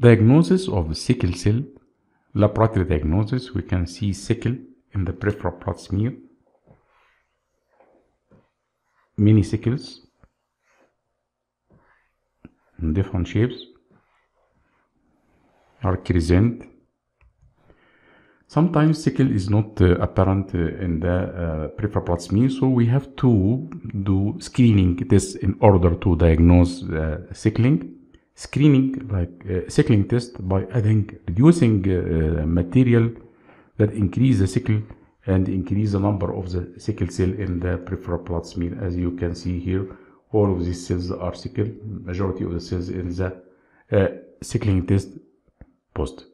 Diagnosis of sickle cell laboratory diagnosis. We can see sickle in the peripheral blood smear. Many sickles in different shapes are present. Sometimes sickle is not uh, apparent uh, in the uh, peripheral blood smear, so we have to do screening tests in order to diagnose uh, sickling screening like uh, cycling test by adding reducing uh, uh, material that increase the cycle and increase the number of the sickle cell in the peripheral blood smear as you can see here all of these cells are sickle majority of the cells in the uh, sickling test post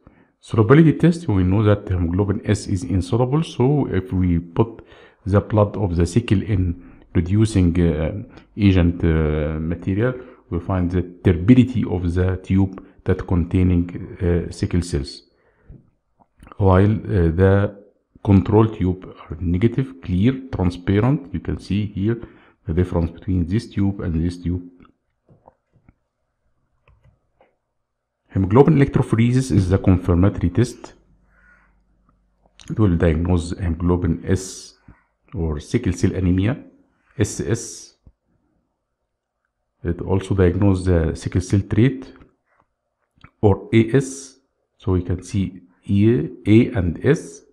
solubility test we know that hemoglobin s is insoluble so if we put the blood of the sickle in reducing uh, agent uh, material we find the turbidity of the tube that containing uh, sickle cells while uh, the control tube are negative clear transparent you can see here the difference between this tube and this tube hemoglobin electrophoresis is the confirmatory test it will diagnose hemoglobin S or sickle cell anemia SS it also diagnose the sickle cell trait or AS so we can see EA, A and S